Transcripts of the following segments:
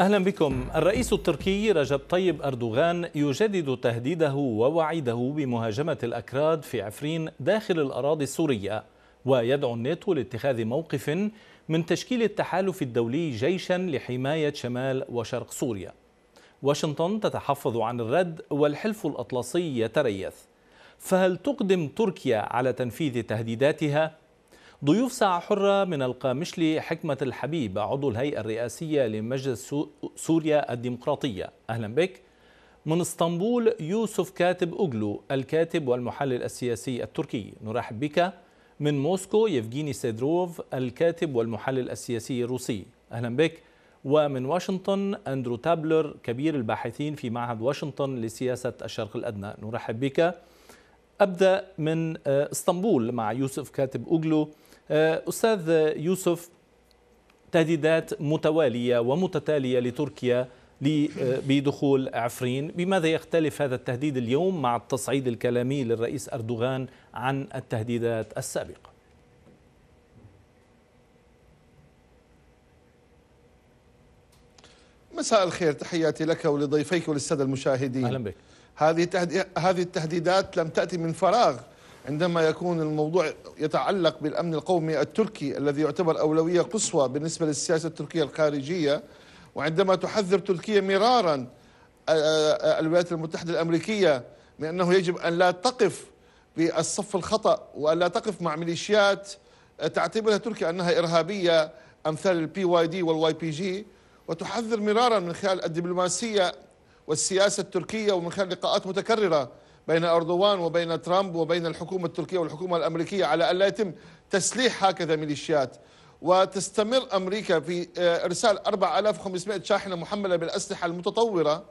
أهلا بكم الرئيس التركي رجب طيب أردوغان يجدد تهديده ووعيده بمهاجمة الأكراد في عفرين داخل الأراضي السورية ويدعو الناتو لاتخاذ موقف من تشكيل التحالف الدولي جيشا لحماية شمال وشرق سوريا واشنطن تتحفظ عن الرد والحلف الأطلسي يتريث فهل تقدم تركيا على تنفيذ تهديداتها؟ ضيوف ساعة حرة من القامشلي حكمة الحبيب عضو الهيئة الرئاسية لمجلس سوريا الديمقراطية أهلا بك من اسطنبول يوسف كاتب أوغلو الكاتب والمحلل السياسي التركي نرحب بك من موسكو يفجيني سيدروف الكاتب والمحلل السياسي الروسي أهلا بك ومن واشنطن أندرو تابلر كبير الباحثين في معهد واشنطن لسياسة الشرق الأدنى نرحب بك أبدأ من آه، اسطنبول مع يوسف كاتب أوغلو آه، أستاذ يوسف تهديدات متوالية ومتتالية لتركيا آه، بدخول عفرين بماذا يختلف هذا التهديد اليوم مع التصعيد الكلامي للرئيس أردوغان عن التهديدات السابقة مساء الخير تحياتي لك ولضيفيك وللسادة المشاهدين أهلا بك هذه هذه التهديدات لم تأتي من فراغ عندما يكون الموضوع يتعلق بالأمن القومي التركي الذي يعتبر أولوية قصوى بالنسبة للسياسة التركية الخارجية وعندما تحذر تركيا مرارا آه، آه، آه، الولايات المتحدة الأمريكية من أنه يجب أن لا تقف بالصف الخطأ وأن لا تقف مع ميليشيات تعتبرها تركيا أنها إرهابية أمثال البي واي دي والواي بي جي وتحذر مرارا من خلال الدبلوماسية والسياسة التركية ومن خلال لقاءات متكررة بين أردوان وبين ترامب وبين الحكومة التركية والحكومة الأمريكية على ألا يتم تسليح هكذا ميليشيات وتستمر أمريكا في آه، إرسال 4500 شاحنة محملة بالأسلحة المتطورة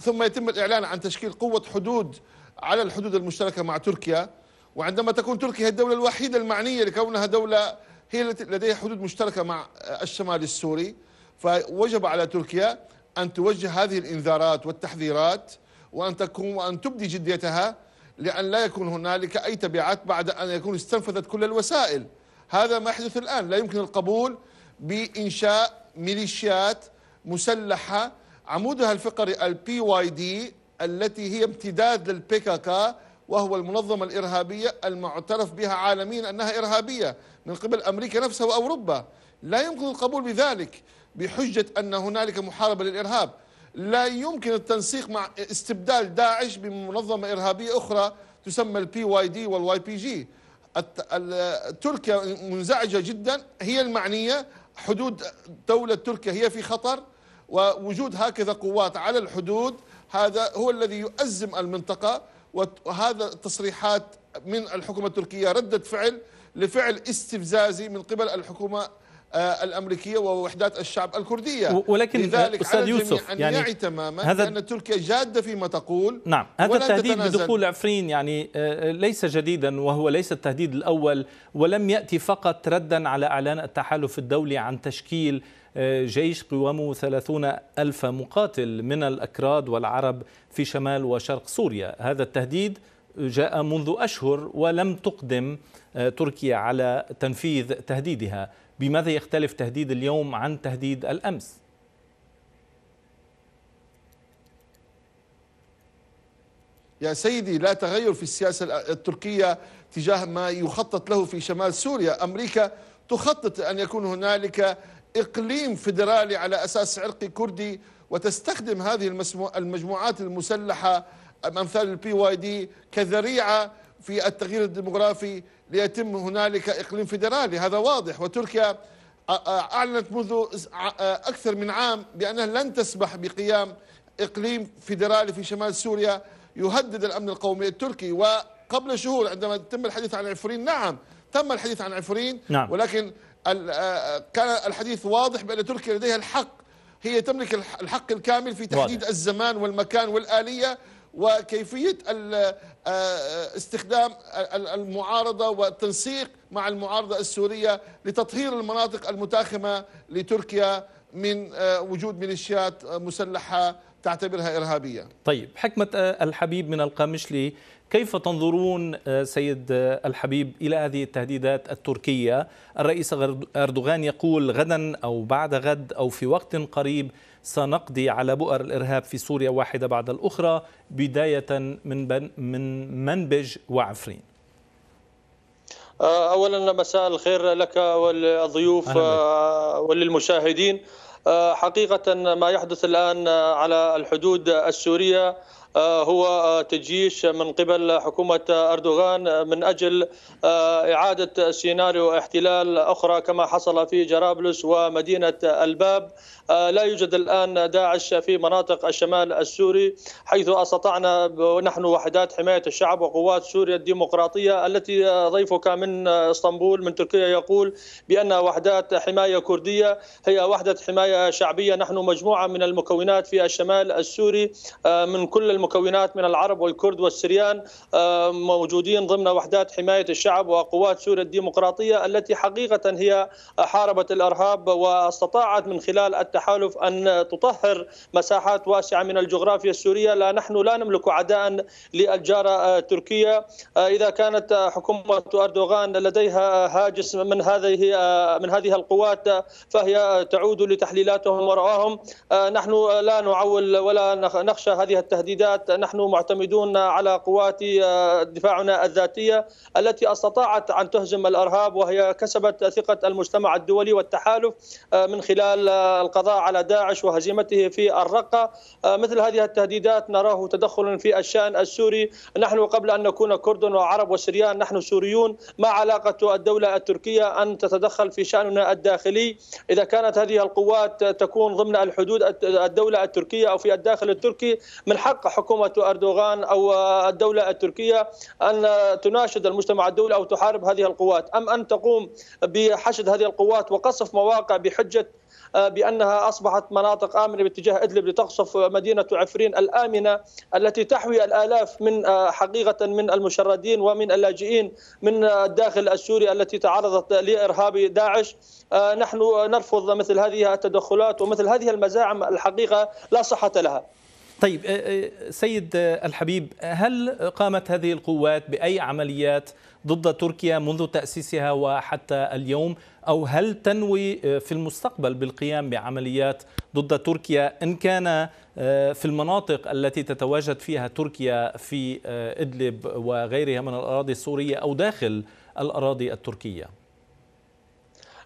ثم يتم الإعلان عن تشكيل قوة حدود على الحدود المشتركة مع تركيا وعندما تكون تركيا هي الدولة الوحيدة المعنية لكونها دولة هي التي لديها حدود مشتركة مع آه، الشمال السوري فوجب على تركيا أن توجه هذه الإنذارات والتحذيرات وأن تكون وأن تبدي جديتها لأن لا يكون هنالك أي تبعات بعد أن يكون استنفذت كل الوسائل هذا ما يحدث الآن لا يمكن القبول بإنشاء ميليشيات مسلحة عمودها الفقري البي واي دي التي هي امتداد للبيكاكا وهو المنظمة الإرهابية المعترف بها عالميا أنها إرهابية من قبل أمريكا نفسها وأوروبا لا يمكن القبول بذلك بحجة أن هنالك محاربة للإرهاب لا يمكن التنسيق مع استبدال داعش بمنظمة إرهابية أخرى تسمى البي واي دي والواي بي جي تركيا منزعجة جدا هي المعنية حدود دولة تركيا هي في خطر ووجود هكذا قوات على الحدود هذا هو الذي يؤزم المنطقة وهذا التصريحات من الحكومة التركية ردة فعل لفعل استفزازي من قبل الحكومة آه، الامريكيه ووحدات الشعب الكرديه ولكن آه، لذلك استاذ يوسف أن يعني يعي تماما هذا ان تركيا جاده فيما تقول نعم هذا التهديد بدخول عفرين يعني آه، ليس جديدا وهو ليس التهديد الاول ولم ياتي فقط ردا على اعلان التحالف الدولي عن تشكيل جيش قوامه ثلاثون ألف مقاتل من الأكراد والعرب في شمال وشرق سوريا هذا التهديد جاء منذ أشهر ولم تقدم تركيا على تنفيذ تهديدها بماذا يختلف تهديد اليوم عن تهديد الأمس؟ يا سيدي لا تغير في السياسة التركية تجاه ما يخطط له في شمال سوريا أمريكا تخطط أن يكون هنالك إقليم فيدرالي على أساس عرقي كردي وتستخدم هذه المجموعات المسلحة أمثال البي واي دي كذريعة في التغيير الديمغرافي ليتم هنالك إقليم فيدرالي هذا واضح وتركيا أعلنت منذ أكثر من عام بأنها لن تسمح بقيام إقليم فيدرالي في شمال سوريا يهدد الأمن القومي التركي وقبل شهور عندما تم الحديث عن عفرين نعم تم الحديث عن عفرين نعم. ولكن كان الحديث واضح بأن تركيا لديها الحق هي تملك الحق الكامل في تحديد واضح. الزمان والمكان والآلية وكيفية آه، آه، استخدام المعارضة والتنسيق مع المعارضة السورية لتطهير المناطق المتاخمة لتركيا من آه، وجود ميليشيات مسلحة تعتبرها إرهابية طيب حكمة الحبيب من القامشلي كيف تنظرون سيد الحبيب إلى هذه التهديدات التركية الرئيس أردوغان يقول غدا أو بعد غد أو في وقت قريب سنقضي على بؤر الإرهاب في سوريا واحدة بعد الأخرى بداية من, من منبج وعفرين آه، اولا مساء الخير لك وللضيوف آه، وللمشاهدين آه، حقيقه ما يحدث الان على الحدود السوريه آه، هو آه، تجيش من قبل حكومة أردوغان آه، من أجل إعادة سيناريو احتلال أخرى كما حصل في جرابلس ومدينة الباب لا يوجد الآن داعش في مناطق الشمال السوري حيث استطعنا نحن وحدات حماية الشعب وقوات سوريا الديمقراطية التي ضيفك من اسطنبول من تركيا يقول بأن وحدات حماية كردية هي وحدة حماية شعبية نحن مجموعة من المكونات في الشمال السوري من كل المكونات من العرب والكرد والسريان آه، موجودين ضمن وحدات حماية الشعب وقوات سوريا الديمقراطية التي حقيقة هي حاربت الإرهاب واستطاعت من خلال التحالف أن تطهر مساحات واسعة من الجغرافيا السورية لا نحن لا نملك عداء للجارة آه، تركيا آه، إذا كانت حكومة أردوغان لديها هاجس من هذه من هذه القوات فهي تعود لتحليلاتهم ورواهم نحن لا نعول ولا نخشى هذه التهديدات الذات نحن معتمدون على قوات آه، دفاعنا الذاتيه التي استطاعت ان تهزم الارهاب وهي كسبت ثقه المجتمع الدولي والتحالف آه، من خلال آه، القضاء على داعش وهزيمته في الرقه مثل هذه التهديدات نراه تدخل في الشان السوري نحن قبل ان نكون كرد وعرب وسريان نحن سوريون ما علاقه الدوله التركيه ان تتدخل في شاننا الداخلي اذا كانت هذه القوات تكون ضمن الحدود الدوله التركيه او في الداخل التركي من حق حكومه اردوغان او الدوله التركيه ان تناشد المجتمع الدولي او تحارب هذه القوات ام ان تقوم بحشد هذه القوات وقصف مواقع بحجه آه، بانها اصبحت مناطق امنه باتجاه ادلب لتقصف مدينه عفرين الامنه التي تحوي الالاف من آه، حقيقه من المشردين ومن اللاجئين من آه، الداخل السوري التي تعرضت لارهاب داعش نحن نرفض مثل هذه التدخلات ومثل هذه المزاعم الحقيقه لا صحه لها طيب سيد الحبيب هل قامت هذه القوات بأي عمليات ضد تركيا منذ تأسيسها وحتى اليوم أو هل تنوي في المستقبل بالقيام بعمليات ضد تركيا إن كان في المناطق التي تتواجد فيها تركيا في إدلب وغيرها من الأراضي السورية أو داخل الأراضي التركية؟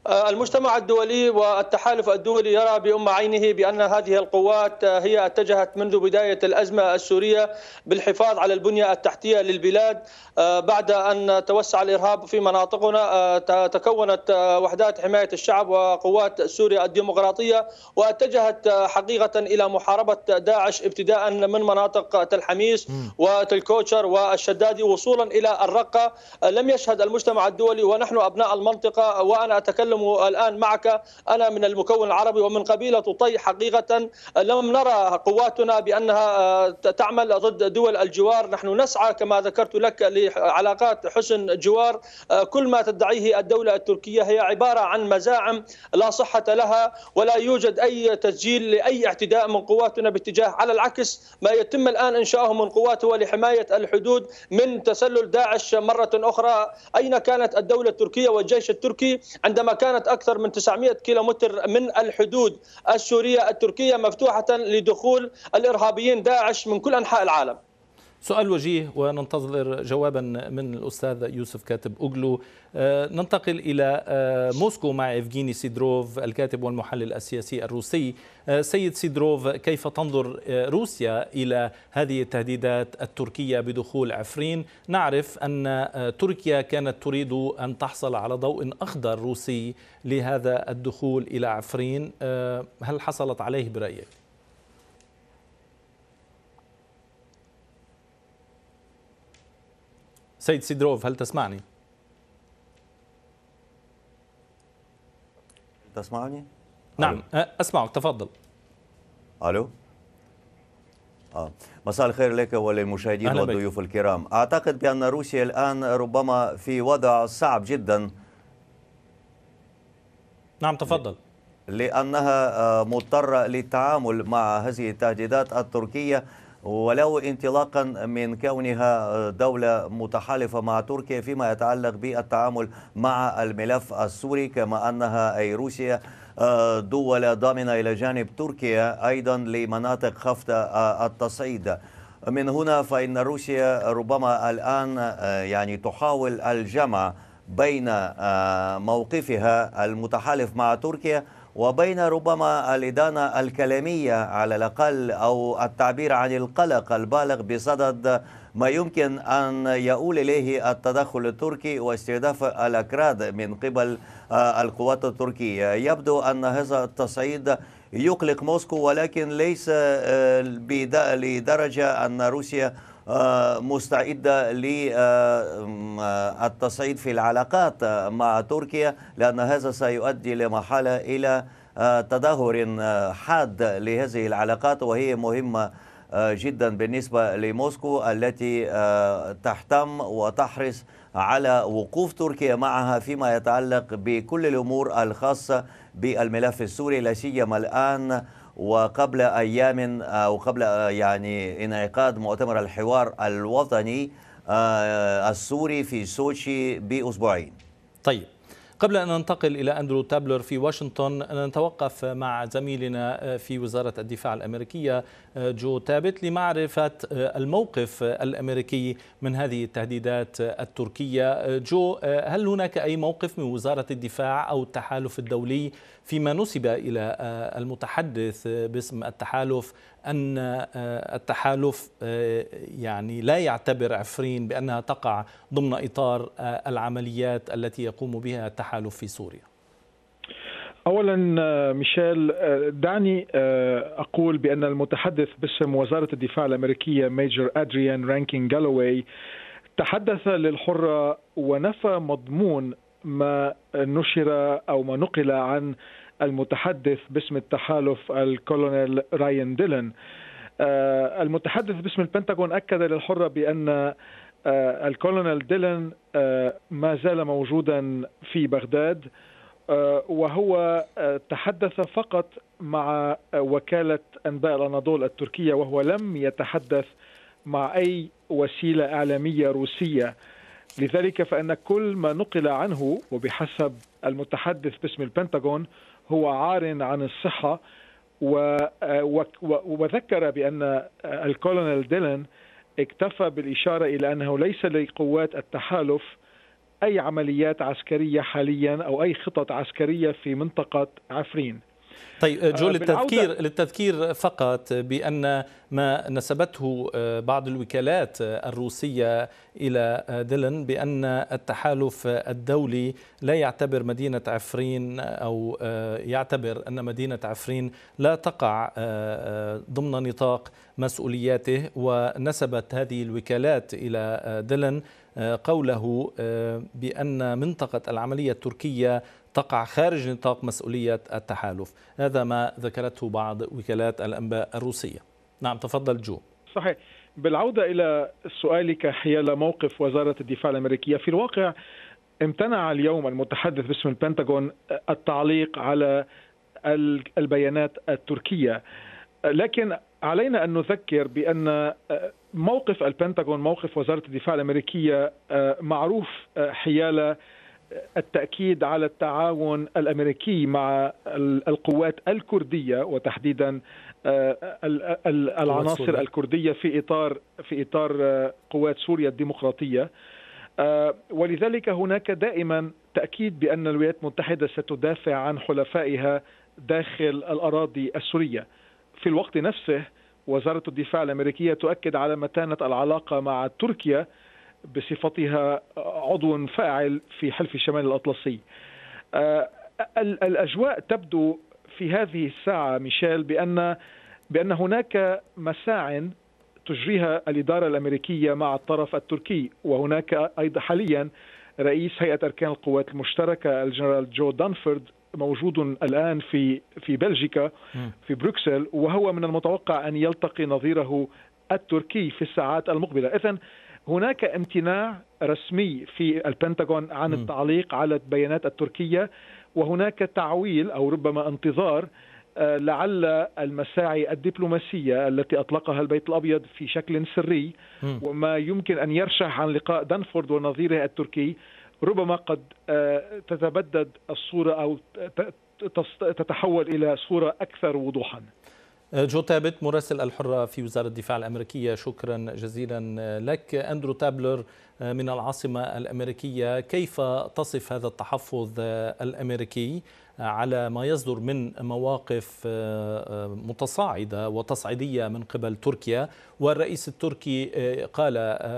آه، المجتمع الدولي والتحالف الدولي يرى بأم عينه بأن هذه القوات آه، هي اتجهت منذ بداية الأزمة السورية بالحفاظ على البنية التحتية للبلاد آه، بعد أن توسع الإرهاب في مناطقنا تكونت وحدات حماية الشعب وقوات سوريا الديمقراطية واتجهت حقيقة إلى محاربة داعش ابتداء من مناطق تلحميس وتلكوتشر والشدادي وصولا إلى الرقة لم يشهد المجتمع الدولي ونحن أبناء المنطقة وأنا أتكلم أتكلم الآن معك أنا من المكون العربي ومن قبيلة طي حقيقة لم نرى قواتنا بأنها آه، تعمل ضد دول الجوار نحن نسعى كما ذكرت لك لعلاقات حسن جوار آه، كل ما تدعيه الدولة التركية هي عبارة عن مزاعم لا صحة لها ولا يوجد أي تسجيل لأي اعتداء من قواتنا باتجاه على العكس ما يتم الآن إنشاؤه من قوات هو لحماية الحدود من تسلل داعش مرة أخرى أين كانت الدولة التركية والجيش التركي عندما كان كانت أكثر من 900 كيلومتر من الحدود السورية التركية مفتوحة لدخول الإرهابيين داعش من كل أنحاء العالم سؤال وجيه وننتظر جوابا من الأستاذ يوسف كاتب أوغلو آه، ننتقل إلى آه، موسكو مع إفجيني سيدروف الكاتب والمحلل السياسي الروسي آه، سيد سيدروف كيف تنظر روسيا إلى هذه التهديدات التركية بدخول عفرين نعرف أن تركيا كانت تريد أن تحصل على ضوء أخضر روسي لهذا الدخول إلى عفرين هل حصلت عليه برأيك؟ سيد سيدروف هل تسمعني؟ تسمعني؟ نعم ألو. أسمعك تفضل ألو آه. مساء الخير لك وللمشاهدين والضيوف الكرام أعتقد بأن روسيا الآن ربما في وضع صعب جدا نعم تفضل لأنها آه، مضطرة للتعامل مع هذه التهديدات التركية ولو انطلاقا من كونها دولة متحالفة مع تركيا فيما يتعلق بالتعامل مع الملف السوري كما أنها أي روسيا آه، دولة ضامنة إلى جانب تركيا أيضا لمناطق خفض آه، التصعيد من هنا فإن روسيا ربما الآن آه، يعني تحاول الجمع بين موقفها المتحالف مع تركيا وبين ربما الإدانة الكلامية على الأقل أو التعبير عن القلق البالغ بصدد ما يمكن أن يؤول إليه التدخل التركي واستهداف الأكراد من قبل آه، القوات التركية يبدو أن هذا التصعيد يقلق موسكو ولكن ليس آه، لدرجة أن روسيا آه، مستعدة للتصعيد آه، آه، في العلاقات مع تركيا لأن هذا سيؤدي لمرحلة إلى تدهور حاد لهذه العلاقات وهي مهمة جدا بالنسبة لموسكو التي تحتم وتحرص على وقوف تركيا معها فيما يتعلق بكل الأمور الخاصة بالملف السوري لا سيما الآن وقبل أيام أو قبل يعني انعقاد مؤتمر الحوار الوطني آه، السوري في سوتشي بأسبوعين طيب قبل أن ننتقل إلى أندرو تابلر في واشنطن نتوقف مع زميلنا آه، في وزارة الدفاع الأمريكية آه، جو تابت لمعرفة الموقف الأمريكي من هذه التهديدات التركية جو هل هناك أي موقف من وزارة الدفاع أو التحالف الدولي فيما نسب إلى آه، المتحدث باسم التحالف أن آه، التحالف آه، يعني لا يعتبر عفرين بأنها تقع ضمن إطار العمليات التي يقوم بها التحالف في سوريا اولا ميشيل دعني اقول بان المتحدث باسم وزاره الدفاع الامريكيه ميجر ادريان رانكين جالوي تحدث للحره ونفى مضمون ما نشر أو ما نقل عن المتحدث باسم التحالف الكولونيل راين ديلن آه، المتحدث باسم البنتاغون أكد للحرة بأن آه، الكولونيل ديلن آه، ما زال موجودا في بغداد وهو تحدث فقط مع وكالة أنباء الأناضول التركية وهو لم يتحدث مع أي وسيلة إعلامية روسية لذلك فإن كل ما نقل عنه وبحسب المتحدث باسم البنتاغون هو عار عن الصحة وذكر بأن الكولونيل ديلن اكتفى بالإشارة إلى أنه ليس لقوات التحالف أي عمليات عسكرية حاليا أو أي خطط عسكرية في منطقة عفرين طيب آه، جو للتذكير للتذكير فقط بان ما نسبته آه، بعض الوكالات آه، الروسيه الى ديلن بان التحالف الدولي لا يعتبر مدينه عفرين او يعتبر ان مدينه عفرين لا تقع ضمن نطاق مسؤولياته ونسبت هذه الوكالات الى ديلن قوله بأن منطقة العملية التركية تقع خارج نطاق مسؤولية التحالف هذا ما ذكرته بعض وكالات الأنباء الروسية نعم تفضل جو صحيح بالعودة إلى سؤالك حيال موقف وزارة الدفاع الأمريكية في الواقع امتنع اليوم المتحدث باسم البنتاغون التعليق على البيانات التركية لكن علينا أن نذكر بأن آه، موقف البنتاغون موقف وزارة الدفاع الأمريكية آه، معروف آه، حيال التاكيد على التعاون الامريكي مع القوات الكرديه وتحديدا آه، العناصر الكرديه في اطار في اطار آه، قوات سوريا الديمقراطيه آه، ولذلك هناك دائما تاكيد بان الولايات المتحده ستدافع عن حلفائها داخل الاراضي السوريه في الوقت نفسه وزاره الدفاع الامريكيه تؤكد على متانه العلاقه مع تركيا بصفتها عضو فاعل في حلف الشمال الاطلسي. آه، الاجواء تبدو في هذه الساعه ميشيل بان بان هناك مساع تجريها الاداره الامريكيه مع الطرف التركي وهناك ايضا حاليا رئيس هيئه اركان القوات المشتركه الجنرال جو دانفورد موجود الان في في بلجيكا في بروكسل وهو من المتوقع ان يلتقي نظيره التركي في الساعات المقبله، اذا هناك امتناع رسمي في البنتاغون عن التعليق على البيانات التركية وهناك تعويل أو ربما انتظار آه، لعل المساعي الدبلوماسية التي أطلقها البيت الأبيض في شكل سري وما يمكن أن يرشح عن لقاء دانفورد ونظيره التركي ربما قد آه، تتبدد الصورة أو تتحول إلى صورة أكثر وضوحا جو تابت مراسل الحرة في وزارة الدفاع الأمريكية شكرا جزيلا لك أندرو تابلر آه، من العاصمة الأمريكية كيف تصف هذا التحفظ آه، الأمريكي على ما يصدر من مواقف آه، آه، متصاعدة وتصعيدية من قبل تركيا والرئيس التركي آه، قال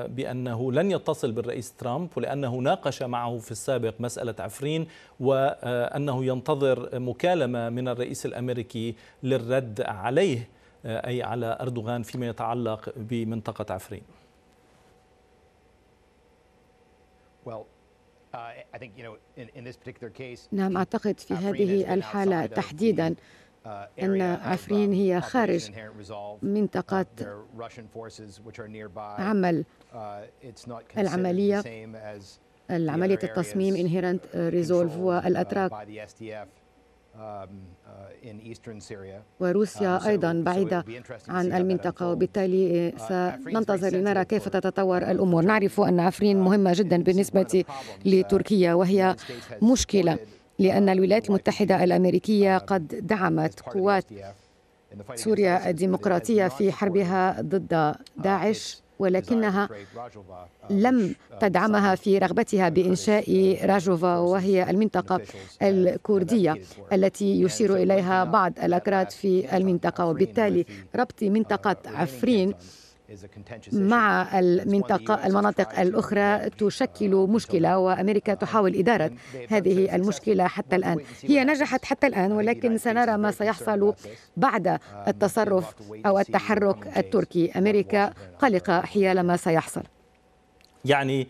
بأنه لن يتصل بالرئيس ترامب لأنه ناقش معه في السابق مسألة عفرين وأنه ينتظر مكالمة من الرئيس الأمريكي للرد عليه أي على أردوغان فيما يتعلق بمنطقة عفرين. Well, Uh, نعم أعتقد في هذه الحالة تحديدا uh, أن عفرين uh, هي خارج منطقة عمل العملية العملية التصميم انهيرنت ريزولف والأتراك Um, uh, وروسيا um, أيضا بعيدة عن المنطقة وبالتالي uh, uh, سننتظر لنرى كيف تتطور الأمور نعرف أن عفرين مهمة جدا بالنسبة لتركيا وهي مشكلة لأن الولايات المتحدة الأمريكية قد دعمت قوات سوريا الديمقراطية في حربها ضد داعش ولكنها uh, لم uh, تدعمها في رغبتها بإنشاء uh, راجوفا وهي المنطقة الكردية التي يشير إليها بعض الأكراد في المنطقة وبالتالي ربط منطقة عفرين مع المنطقة المناطق الأخرى تشكل مشكلة وأمريكا تحاول إدارة هذه المشكلة حتى الآن هي نجحت حتى الآن ولكن سنرى ما سيحصل بعد um, التصرف أو التحرك التركي أمريكا قلقة حيال ما سيحصل يعني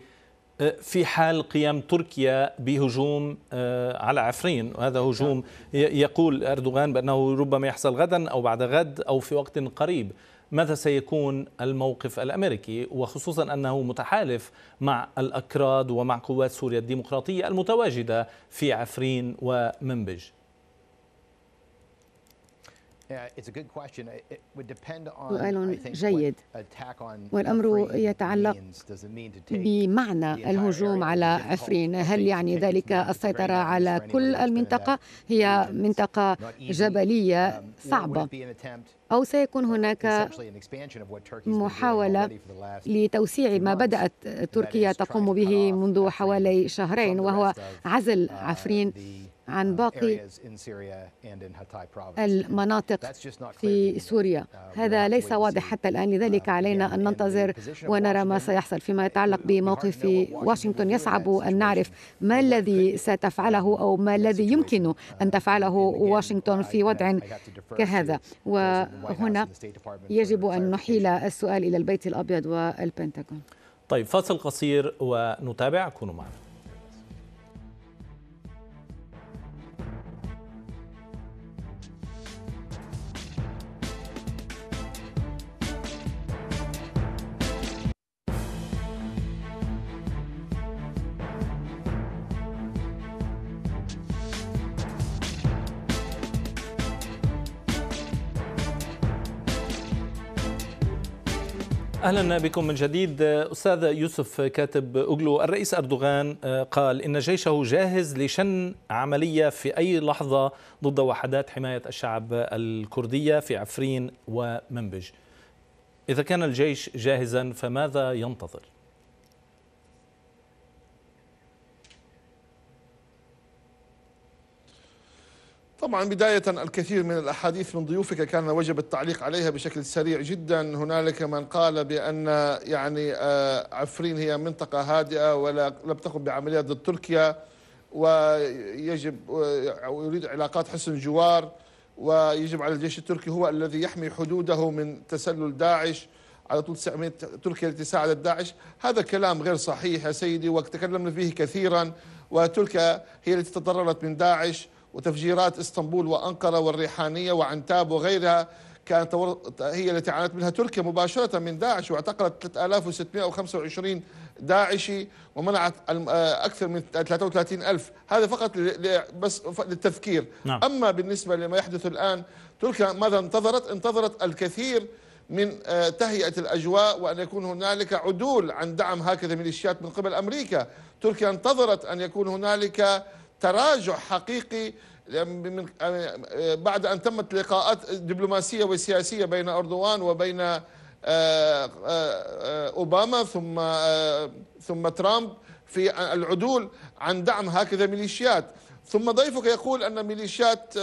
آه، في حال قيام تركيا بهجوم آه، على عفرين وهذا هجوم يقول أردوغان بأنه ربما يحصل غدا أو بعد غد أو في وقت قريب ماذا سيكون الموقف الامريكي وخصوصا انه متحالف مع الاكراد ومع قوات سوريا الديمقراطيه المتواجده في عفرين ومنبج سؤال جيد والأمر يتعلق بمعنى الهجوم على عفرين هل يعني ذلك السيطرة على كل المنطقة هي منطقة جبلية صعبة أو سيكون هناك محاولة لتوسيع ما بدأت تركيا تقوم به منذ حوالي شهرين وهو عزل uh, عفرين عن باقي المناطق في سوريا uh, هذا ليس واضح حتى الآن لذلك uh, علينا أن ننتظر ونرى ما سيحصل فيما يتعلق بموقف واشنطن يصعب أن نعرف ما الذي ستفعله أو ما الذي يمكن uh, أن تفعله واشنطن في وضع كهذا وهنا يجب أن نحيل السؤال إلى البيت الأبيض والبنتاغون طيب فاصل قصير ونتابع كونوا معنا اهلا بكم من جديد استاذ يوسف كاتب اوغلو الرئيس اردوغان آه، قال ان جيشه جاهز لشن عمليه في اي لحظه ضد وحدات حمايه الشعب الكرديه في عفرين ومنبج اذا كان الجيش جاهزا فماذا ينتظر طبعا بداية الكثير من الأحاديث من ضيوفك كان وجب التعليق عليها بشكل سريع جدا هنالك من قال بأن يعني آه، عفرين هي منطقة هادئة ولا لم تقم بعمليات ضد تركيا ويجب ويريد آه، علاقات حسن جوار ويجب على الجيش التركي هو الذي يحمي حدوده من تسلل داعش على طول تركيا التي ساعدت داعش هذا كلام غير صحيح يا سيدي وتكلمنا فيه كثيرا وتركيا هي التي تضررت من داعش وتفجيرات اسطنبول وأنقرة والريحانية وعنتاب وغيرها كانت هي التي عانت منها تركيا مباشرة من داعش واعتقلت 3625 داعشي ومنعت آه، أكثر من 33 ألف هذا فقط بس للتذكير نعم. أما بالنسبة لما يحدث الآن تركيا ماذا انتظرت؟ انتظرت الكثير من آه، تهيئة الأجواء وأن يكون هنالك عدول عن دعم هكذا ميليشيات من قبل أمريكا تركيا انتظرت أن يكون هنالك تراجع حقيقي آه، بعد أن تمت لقاءات دبلوماسية وسياسية بين أردوان وبين آه، آه، أوباما ثم ثم ترامب في العدول عن دعم هكذا ميليشيات ثم ضيفك يقول أن ميليشيات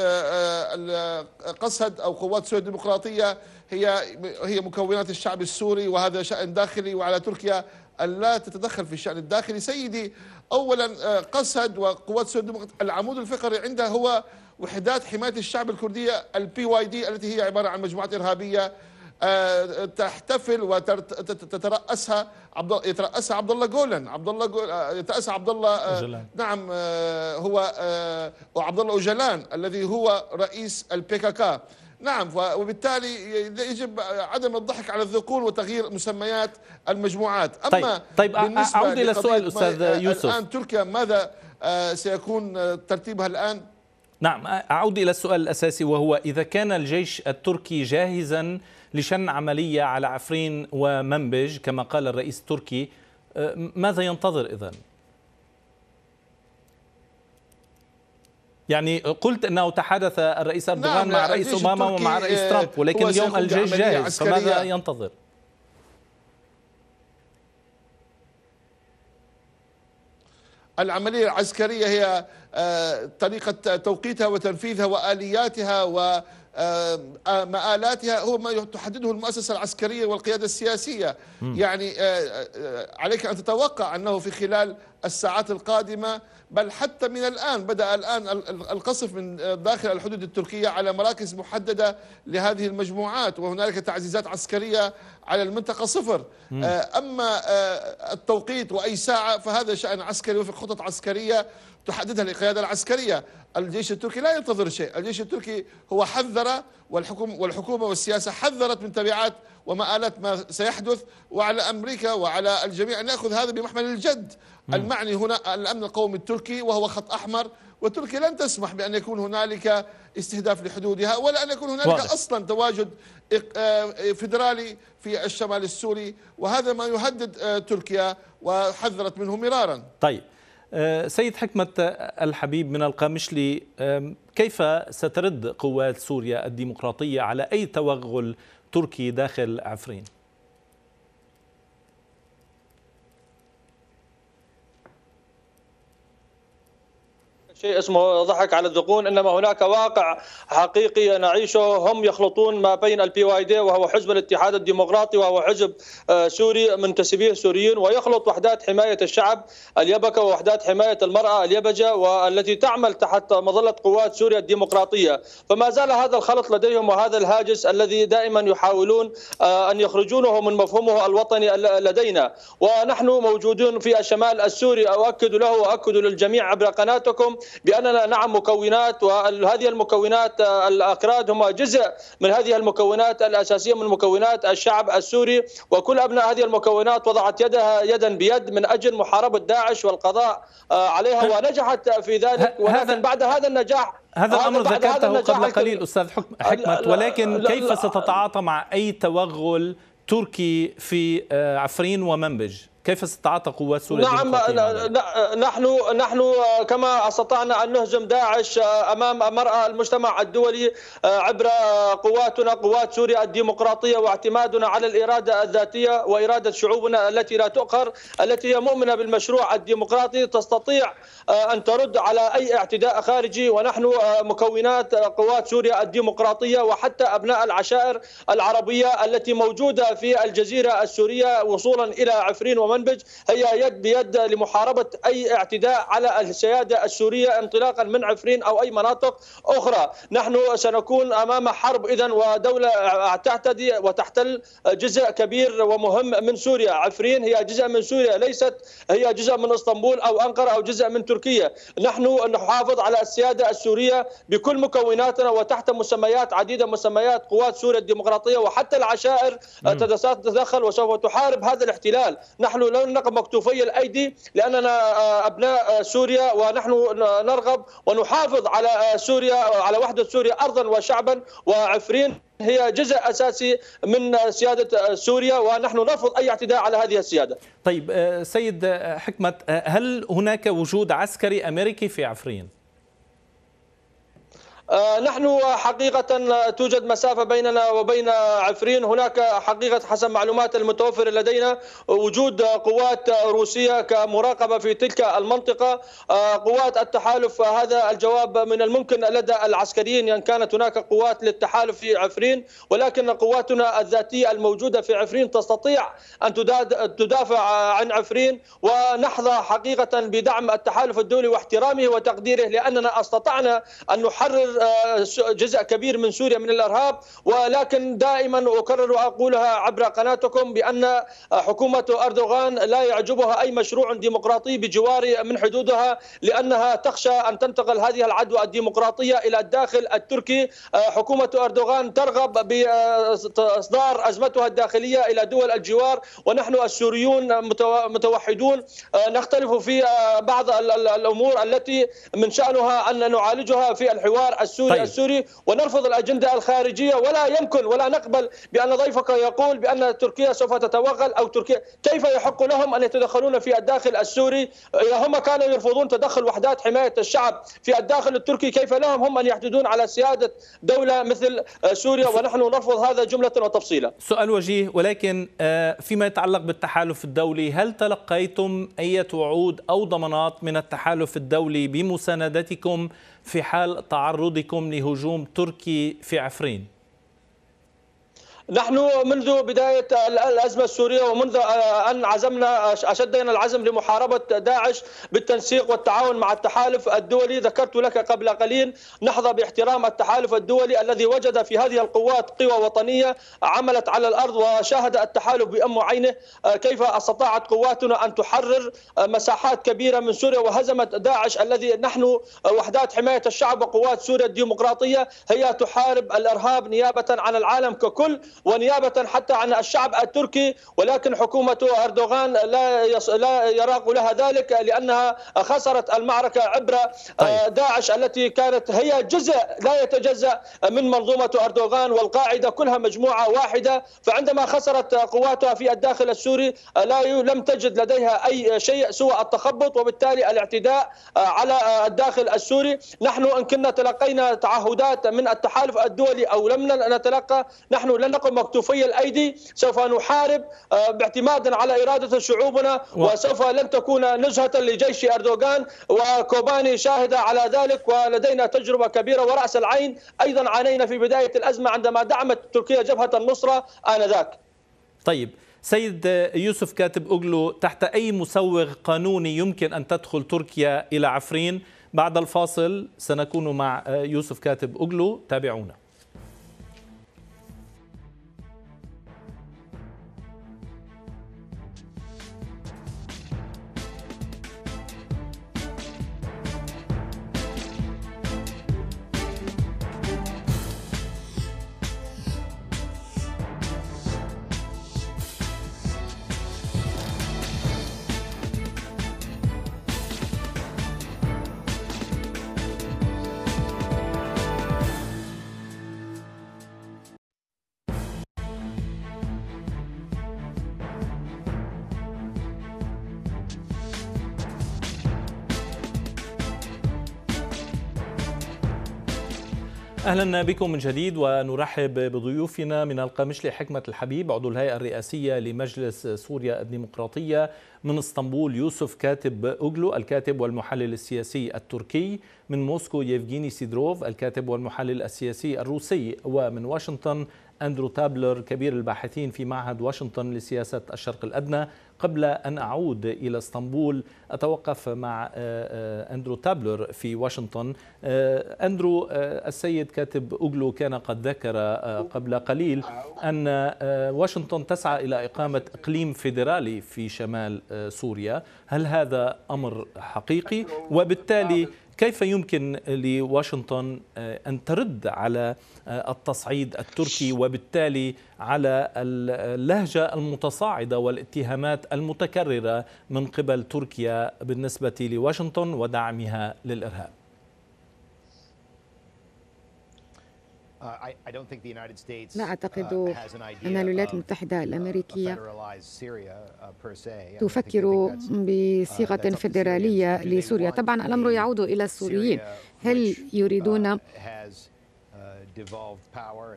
قسد أو قوات سوريا الديمقراطية هي هي مكونات الشعب السوري وهذا شأن داخلي وعلى تركيا أن لا تتدخل في الشأن الداخلي سيدي اولا آه، قسد وقوات سوريا العمود الفقري عندها هو وحدات حمايه الشعب الكرديه البي واي دي التي هي عباره عن مجموعات ارهابيه آه، تحتفل وتترأسها عبد يترأسها عبد الله جولن عبد الله جولن آه، يتراسها عبد الله نعم هو وعبد الله اوجلان الذي هو رئيس البي كي كا نعم وبالتالي يجب عدم الضحك على الذكور وتغيير مسميات المجموعات اما طيب, طيب بالنسبه اعود الى السؤال استاذ آه، يوسف الان تركيا ماذا آه، سيكون آه، ترتيبها الان نعم اعود الى السؤال الاساسي وهو اذا كان الجيش التركي جاهزا لشن عمليه على عفرين ومنبج كما قال الرئيس التركي ماذا ينتظر اذا يعني قلت انه تحدث الرئيس نعم، اردوغان نعم مع رئيس اوباما ومع رئيس ترامب ولكن اليوم الجيش جاهز فماذا ينتظر؟ العملية العسكرية هي آه، طريقة توقيتها وتنفيذها وآلياتها و آه، آه، مآلاتها هو ما تحدده المؤسسة العسكرية والقيادة السياسية م. يعني عليك أن تتوقع أنه في خلال الساعات القادمة بل حتى من الآن بدأ الآن القصف من آه، داخل الحدود التركية على مراكز محددة لهذه المجموعات وهنالك تعزيزات عسكرية على المنطقة صفر آه، أما آه، التوقيت وأي ساعة فهذا شأن عسكري وفق خطط عسكرية تحددها القيادة العسكرية الجيش التركي لا ينتظر شيء الجيش التركي هو حذر والحكومة, والحكومة والسياسة حذرت من تبعات ومآلات ما سيحدث وعلى أمريكا وعلى الجميع أن يأخذ هذا بمحمل الجد المعني هنا الأمن القومي التركي وهو خط أحمر وتركيا لن تسمح بأن يكون هنالك استهداف لحدودها ولا أن يكون هنالك واضح. أصلا تواجد آه، فيدرالي في الشمال السوري وهذا ما يهدد آه، تركيا وحذرت منه مرارا طيب آه، سيد حكمة الحبيب من القامشلي كيف سترد قوات سوريا الديمقراطية على أي توغل تركي داخل عفرين؟ شيء اسمه ضحك على الذقون انما هناك واقع حقيقي نعيشه هم يخلطون ما بين البي واي دي وهو حزب الاتحاد الديمقراطي وهو حزب آه، سوري منتسبيه سوريين ويخلط وحدات حمايه الشعب اليبكه ووحدات حمايه المراه اليبجه والتي تعمل تحت مظله قوات سوريا الديمقراطيه فما زال هذا الخلط لديهم وهذا الهاجس الذي دائما يحاولون آه، ان يخرجونه من مفهومه الوطني لدينا ونحن موجودون في الشمال السوري اؤكد له واؤكد للجميع عبر قناتكم باننا نعم مكونات وهذه المكونات الاكراد هم جزء من هذه المكونات الاساسيه من مكونات الشعب السوري وكل ابناء هذه المكونات وضعت يدها يدا بيد من اجل محاربه داعش والقضاء آه، عليها ونجحت في ذلك ولكن بعد هذا النجاح هذا الامر ذكرته قبل قليل استاذ حكمت ولكن كيف ستتعاطى مع اي توغل تركي في آه، عفرين ومنبج كيف استطاعت قوات سوريا نعم نحن نحن كما استطعنا ان نهزم داعش امام مرأى المجتمع الدولي آه، عبر قواتنا قوات سوريا الديمقراطيه واعتمادنا على الاراده الذاتيه واراده شعوبنا التي لا تؤخر التي هي مؤمنه بالمشروع الديمقراطي تستطيع آه، ان ترد على اي اعتداء خارجي ونحن آه، مكونات قوات سوريا الديمقراطيه وحتى ابناء العشائر العربيه التي موجوده في الجزيره السوريه وصولا الى عفرين ومن المنبج هي يد بيد لمحاربة أي اعتداء على السيادة السورية انطلاقا من عفرين أو أي مناطق أخرى نحن سنكون أمام حرب إذا ودولة تعتدي وتحتل جزء كبير ومهم من سوريا عفرين هي جزء من سوريا ليست هي جزء من اسطنبول أو أنقرة أو جزء من تركيا نحن نحافظ على السيادة السورية بكل مكوناتنا وتحت مسميات عديدة مسميات قوات سوريا الديمقراطية وحتى العشائر نعم. تتدخل وسوف تحارب هذا الاحتلال نحن نحن لا نقم مكتوفي الايدي لاننا آه، ابناء آه، سوريا ونحن نرغب ونحافظ على آه، سوريا على وحده سوريا ارضا وشعبا وعفرين هي جزء اساسي من سياده سوريا ونحن نرفض اي اعتداء على هذه السياده. طيب سيد حكمت هل هناك وجود عسكري امريكي في عفرين؟ آه، نحن حقيقة توجد مسافة بيننا وبين عفرين هناك حقيقة حسب معلومات المتوفرة لدينا وجود قوات روسية كمراقبة في تلك المنطقة آه، قوات التحالف هذا الجواب من الممكن لدى العسكريين يعني كانت هناك قوات للتحالف في عفرين ولكن قواتنا الذاتية الموجودة في عفرين تستطيع أن تدافع عن عفرين ونحظى حقيقة بدعم التحالف الدولي واحترامه وتقديره لأننا استطعنا أن نحرر آه، جزء كبير من سوريا من الارهاب ولكن دائما اكرر واقولها عبر قناتكم بان حكومه اردوغان لا يعجبها اي مشروع ديمقراطي بجوار من حدودها لانها تخشى ان تنتقل هذه العدوى الديمقراطيه الى الداخل التركي آه، حكومه اردوغان ترغب باصدار ازمتها الداخليه الى دول الجوار ونحن السوريون متوحدون آه، نختلف في بعض الامور التي من شانها ان نعالجها في الحوار السوري طيب. السوري ونرفض الأجندة الخارجية ولا يمكن ولا نقبل بأن ضيفك يقول بأن تركيا سوف تتوغل أو تركيا كيف يحق لهم أن يتدخلون في الداخل السوري هم كانوا يرفضون تدخل وحدات حماية الشعب في الداخل التركي كيف لهم هم أن يحددون على سيادة دولة مثل سوريا ونحن نرفض هذا جملة وتفصيلا سؤال وجيه ولكن آه، فيما يتعلق بالتحالف الدولي هل تلقيتم أي وعود أو ضمانات من التحالف الدولي بمساندتكم في حال تعرضكم لهجوم تركي في عفرين نحن منذ بداية الأزمة السورية ومنذ آه، أن عزمنا أشدنا العزم لمحاربة داعش بالتنسيق والتعاون مع التحالف الدولي ذكرت لك قبل قليل نحظى باحترام التحالف الدولي الذي وجد في هذه القوات قوى وطنية عملت على الأرض وشاهد التحالف بأم عينه آه، كيف استطاعت قواتنا أن تحرر آه، مساحات كبيرة من سوريا وهزمت داعش الذي نحن وحدات حماية الشعب وقوات سوريا الديمقراطية هي تحارب الإرهاب نيابة عن العالم ككل ونيابة حتى عن الشعب التركي ولكن حكومة أردوغان لا لا يراق لها ذلك لأنها خسرت المعركة عبر طيب. آه، داعش التي كانت هي جزء لا يتجزأ من منظومة أردوغان والقاعدة كلها مجموعة واحدة فعندما خسرت قواتها في الداخل السوري آه، لا لم تجد لديها أي شيء سوى التخبط وبالتالي الاعتداء آه، على الداخل السوري نحن إن كنا تلقينا تعهدات من التحالف الدولي أو لم نتلقى نحن لن نقف معكم مكتوفي الايدي سوف نحارب آه، باعتمادا على اراده شعوبنا وسوف لن تكون نزهه لجيش اردوغان وكوباني شاهده على ذلك ولدينا تجربه كبيره وراس العين ايضا عانينا في بدايه الازمه عندما دعمت تركيا جبهه النصره انذاك. طيب سيد يوسف كاتب اوغلو تحت اي مسوغ قانوني يمكن ان تدخل تركيا الى عفرين؟ بعد الفاصل سنكون مع آه، يوسف كاتب اوغلو تابعونا. اهلا بكم من جديد ونرحب بضيوفنا من القامشلي حكمه الحبيب عضو الهيئه الرئاسيه لمجلس سوريا الديمقراطيه من اسطنبول يوسف كاتب اوغلو الكاتب والمحلل السياسي التركي من موسكو يفغيني سيدروف الكاتب والمحلل السياسي الروسي ومن واشنطن أندرو تابلر كبير الباحثين في معهد واشنطن لسياسة الشرق الأدنى قبل أن أعود إلى اسطنبول أتوقف مع آه، آه، أندرو تابلر في واشنطن آه، أندرو السيد كاتب أوغلو كان قد ذكر قبل قليل أن واشنطن تسعى إلى إقامة إقليم فيدرالي في شمال سوريا هل هذا أمر حقيقي وبالتالي كيف يمكن لواشنطن آه، أن ترد على آه، التصعيد التركي وبالتالي على اللهجة المتصاعدة والاتهامات المتكررة من قبل تركيا بالنسبة لواشنطن ودعمها للإرهاب لا أعتقد uh, أن الولايات المتحدة الأمريكية uh, تفكر uh, بصيغة فيدرالية لسوريا طبعا الأمر يعود إلى السوريين هل يريدون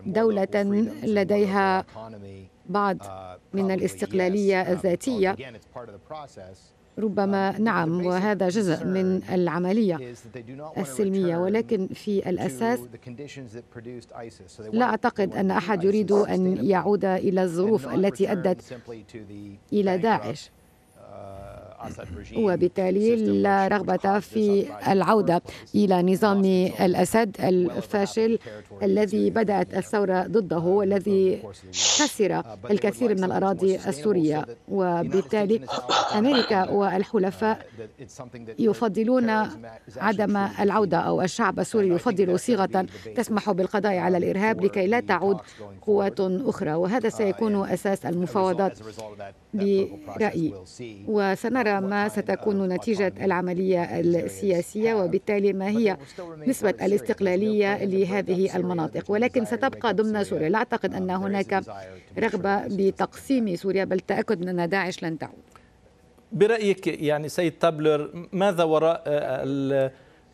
دولة لديها بعض من الاستقلالية um, oh, الذاتية ربما نعم وهذا جزء من العملية السلمية ولكن في الأساس لا أعتقد أن أحد يريد أن يعود إلى الظروف التي أدت إلى داعش وبالتالي لا رغبة في العودة إلى نظام الأسد الفاشل الذي بدأت الثورة ضده آه، والذي خسر آه، الكثير من الأراضي السورية وبالتالي أمريكا آه، والحلفاء يفضلون عدم العودة أو الشعب السوري يفضل صيغة تسمح بالقضاء على الإرهاب لكي لا تعود قوات أخرى وهذا uh, سيكون أساس المفاوضات برأيي وسنرى نرى ما ستكون نتيجة العملية السياسية وبالتالي ما هي نسبة الاستقلالية لهذه المناطق ولكن ستبقى ضمن سوريا لا أعتقد أن هناك رغبة بتقسيم سوريا بل تأكد أن داعش لن تعود برأيك يعني سيد تابلر ماذا وراء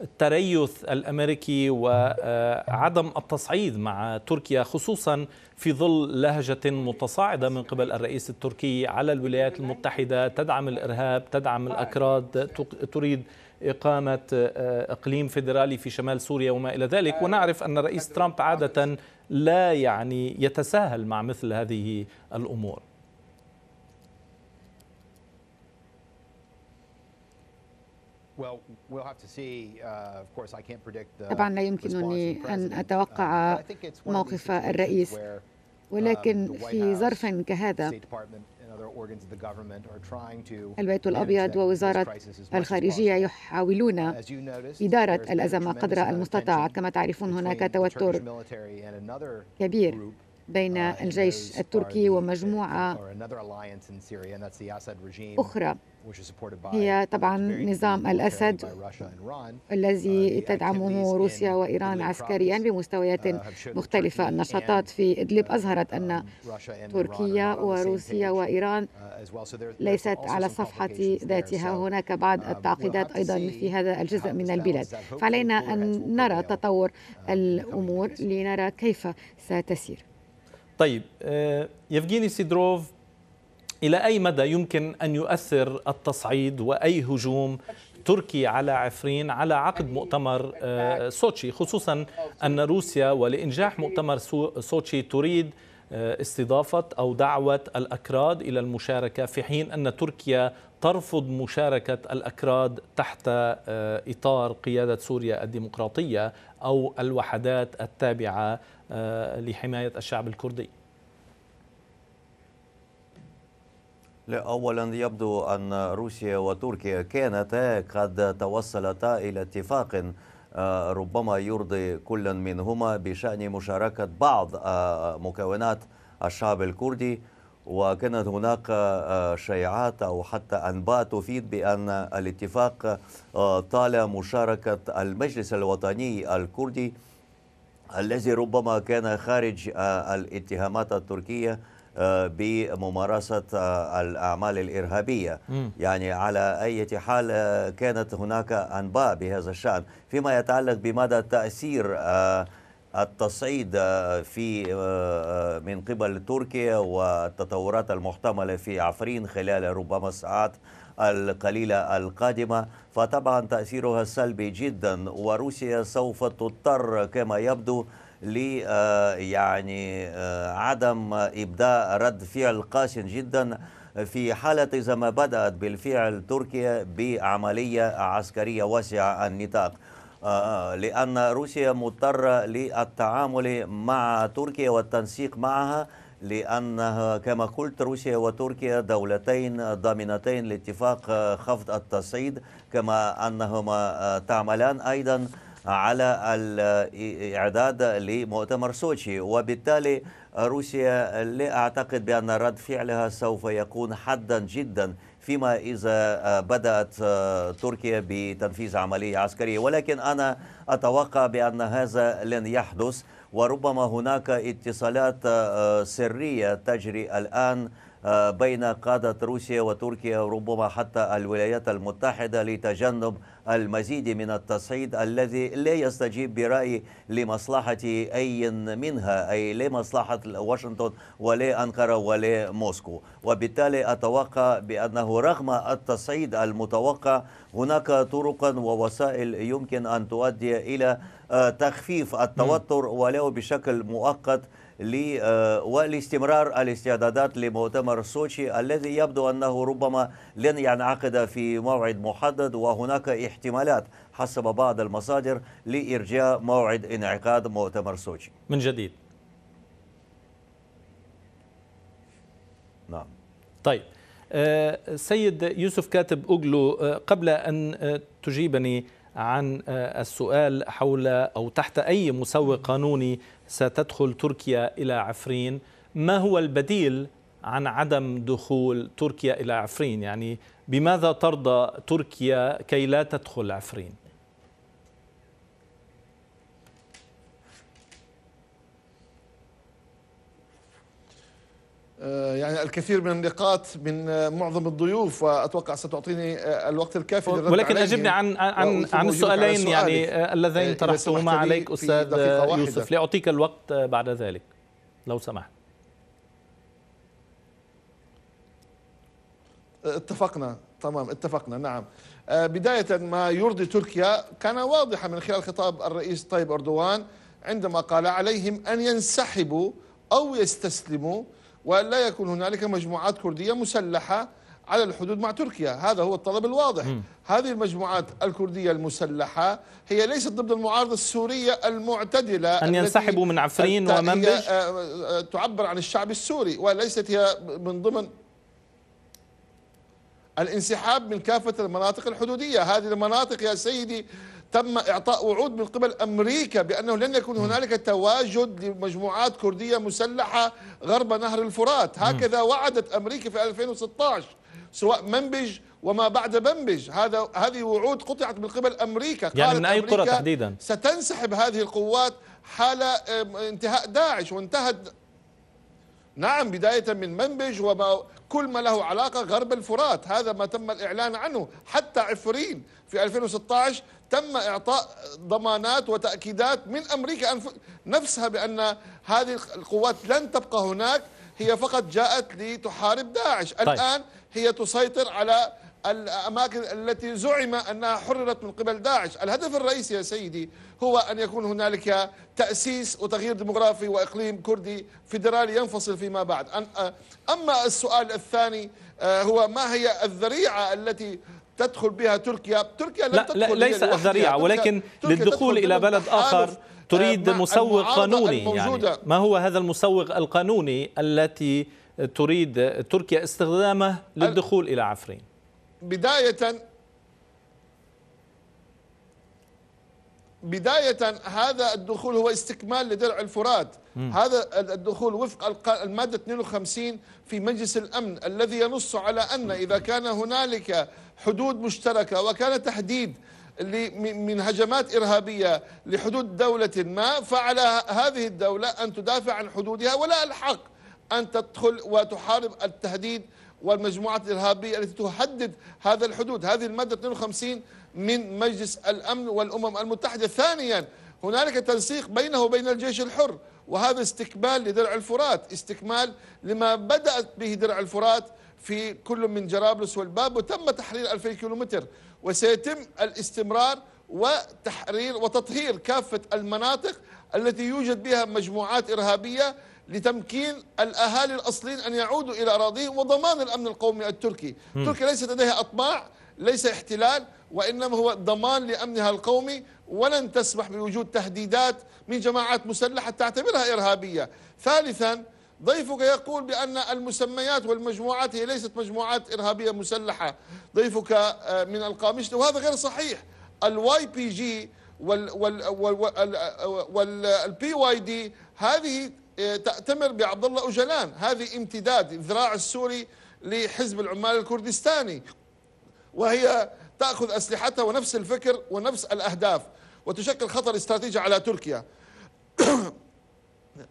التريث الامريكي وعدم التصعيد مع تركيا خصوصا في ظل لهجه متصاعده من قبل الرئيس التركي على الولايات المتحده تدعم الارهاب تدعم الاكراد تريد اقامه آه، اقليم فيدرالي في شمال سوريا وما الى ذلك آه، ونعرف ان الرئيس ترامب عاده لا يعني يتساهل مع مثل هذه الامور Uh, طبعا لا يمكنني أن أتوقع uh, موقف الرئيس ولكن um, في ظرف كهذا البيت الأبيض ووزارة الخارجية يحاولون إدارة الأزمة قدر المستطاع كما تعرفون هناك توتر كبير بين uh, الجيش التركي ومجموعة أخرى هي طبعا نظام الأسد الذي uh, تدعمه روسيا وإيران عسكريا بمستويات uh, مختلفة النشاطات في إدلب أظهرت um, أن تركيا وروسيا وإيران ليست على صفحة ذاتها هناك بعض التعقيدات أيضا في هذا الجزء من البلاد فعلينا أن نرى تطور الأمور لنرى كيف ستسير طيب آه، يفجيني سيدروف إلى أي مدى يمكن أن يؤثر التصعيد وأي هجوم تركي على عفرين على عقد مؤتمر آه، سوتشي خصوصا أن روسيا ولإنجاح مؤتمر سوتشي تريد آه، استضافة أو دعوة الأكراد إلى المشاركة في حين أن تركيا ترفض مشاركة الأكراد تحت إطار قيادة سوريا الديمقراطية أو الوحدات التابعة آه، لحماية الشعب الكردي لا أولا يبدو أن روسيا وتركيا كانتا قد توصلتا إلى اتفاق آه، ربما يرضي كل منهما بشأن مشاركة بعض آه، مكونات الشعب الكردي وكانت هناك شائعات أو حتى أنباء تفيد بأن الاتفاق طال مشاركة المجلس الوطني الكردي الذي ربما كان خارج آه، الاتهامات التركية آه، بممارسة آه، الأعمال الإرهابية م. يعني على أي حال كانت هناك أنباء بهذا الشأن فيما يتعلق بمدى تأثير التصعيد في من قبل تركيا والتطورات المحتملة في عفرين خلال ربما ساعات القليلة القادمة فطبعا تأثيرها سلبي جدا وروسيا سوف تضطر كما يبدو ل آه، يعني آه، عدم إبداء رد فعل قاس جدا في حالة إذا ما بدأت بالفعل تركيا بعملية عسكرية واسعة النطاق آه، لأن روسيا مضطرة للتعامل مع تركيا والتنسيق معها لأنها كما قلت روسيا وتركيا دولتين ضامنتين لاتفاق خفض التصعيد كما أنهما آه، تعملان أيضا على الإعداد لمؤتمر سوتشي وبالتالي روسيا لا أعتقد بأن رد فعلها سوف يكون حدا جدا فيما إذا آه، بدأت آه، تركيا بتنفيذ عملية عسكرية ولكن أنا أتوقع بأن هذا لن يحدث وربما هناك اتصالات آه، سرية تجري الآن بين قادة روسيا وتركيا وربما حتى الولايات المتحدة لتجنب المزيد من التصعيد الذي لا يستجيب برأي لمصلحة أي منها أي لمصلحة واشنطن ولا أنقرة ولا موسكو وبالتالي أتوقع بأنه رغم التصعيد المتوقع هناك طرقا ووسائل يمكن أن تؤدي إلى آه، تخفيف التوتر ولو بشكل مؤقت آه، ولاستمرار الاستعدادات لمؤتمر سوتشي الذي يبدو أنه ربما لن ينعقد في موعد محدد وهناك احتمالات حسب بعض المصادر لإرجاء موعد انعقاد مؤتمر سوتشي من جديد نعم طيب آه، سيد يوسف كاتب أوغلو آه، قبل أن تجيبني عن آه، السؤال حول أو تحت أي مسوق قانوني ستدخل تركيا إلى عفرين ما هو البديل عن عدم دخول تركيا إلى عفرين يعني بماذا ترضى تركيا كي لا تدخل عفرين آه، يعني الكثير من النقاط من آه، معظم الضيوف واتوقع ستعطيني آه، الوقت الكافي ولكن اجبني عن عن عن السؤالين يعني اللذين طرحتهما عليك استاذ يوسف لاعطيك الوقت بعد ذلك لو سمحت اتفقنا تمام اتفقنا نعم بداية ما يرضي تركيا كان واضحا من خلال خطاب الرئيس طيب أردوان عندما قال عليهم أن ينسحبوا أو يستسلموا والا يكون هنالك مجموعات كردية مسلحة على الحدود مع تركيا هذا هو الطلب الواضح م. هذه المجموعات الكردية المسلحة هي ليست ضد المعارضة السورية المعتدلة أن ينسحبوا من عفرين ومنبج آه، آه، تعبر عن الشعب السوري وليست هي من ضمن الانسحاب من كافة المناطق الحدودية هذه المناطق يا سيدي تم إعطاء وعود من قبل أمريكا بأنه لن يكون هنالك تواجد لمجموعات كردية مسلحة غرب نهر الفرات هكذا وعدت أمريكا في 2016 سواء منبج وما بعد منبج هذا هذه وعود قطعت من قبل امريكا يعني قالت يعني من اي قرى تحديدا ستنسحب هذه القوات حال انتهاء داعش وانتهت نعم بداية من منبج وما كل ما له علاقة غرب الفرات هذا ما تم الإعلان عنه حتى عفرين في 2016 تم إعطاء ضمانات وتأكيدات من أمريكا نفسها بأن هذه القوات لن تبقى هناك هي فقط جاءت لتحارب داعش طيب. الآن هي تسيطر على الأماكن التي زعم أنها حررت من قبل داعش الهدف الرئيسي يا سيدي هو أن يكون هنالك تأسيس وتغيير ديمغرافي وإقليم كردي فيدرالي ينفصل فيما بعد أما السؤال الثاني آه، هو ما هي الذريعة التي تدخل بها تركيا تركيا لم لا, تدخل لا ليس الذريعة ولكن للدخول إلى بلد آخر تريد مسوق قانوني يعني. الموجودة. يعني ما هو هذا المسوق القانوني التي تريد تركيا استخدامه للدخول إلى عفرين بداية بداية هذا الدخول هو استكمال لدرع الفرات م. هذا الدخول وفق المادة 52 في مجلس الأمن الذي ينص على أن إذا كان هنالك حدود مشتركة وكان تحديد من هجمات إرهابية لحدود دولة ما فعلى هذه الدولة أن تدافع عن حدودها ولا الحق أن تدخل وتحارب التهديد والمجموعات الإرهابية التي تهدد هذا الحدود هذه المادة 52 من مجلس الأمن والأمم المتحدة ثانيا هنالك تنسيق بينه وبين الجيش الحر وهذا استكمال لدرع الفرات استكمال لما بدأت به درع الفرات في كل من جرابلس والباب وتم تحرير 2000 كيلومتر وسيتم الاستمرار وتحرير وتطهير كافة المناطق التي يوجد بها مجموعات إرهابية لتمكين الأهالي الأصليين أن يعودوا إلى أراضيهم وضمان الأمن القومي التركي م. تركيا ليست لديها أطماع ليس احتلال وإنما هو ضمان لأمنها القومي ولن تسمح بوجود تهديدات من جماعات مسلحة تعتبرها إرهابية ثالثا ضيفك يقول بأن المسميات والمجموعات هي ليست مجموعات إرهابية مسلحة ضيفك آه، من القامشة وهذا غير صحيح الواي بي جي والبي واي دي هذه آه، تأتمر بعبد الله أجلان هذه امتداد الذراع السوري لحزب العمال الكردستاني وهي تأخذ أسلحتها ونفس الفكر ونفس الأهداف وتشكل خطر استراتيجي على تركيا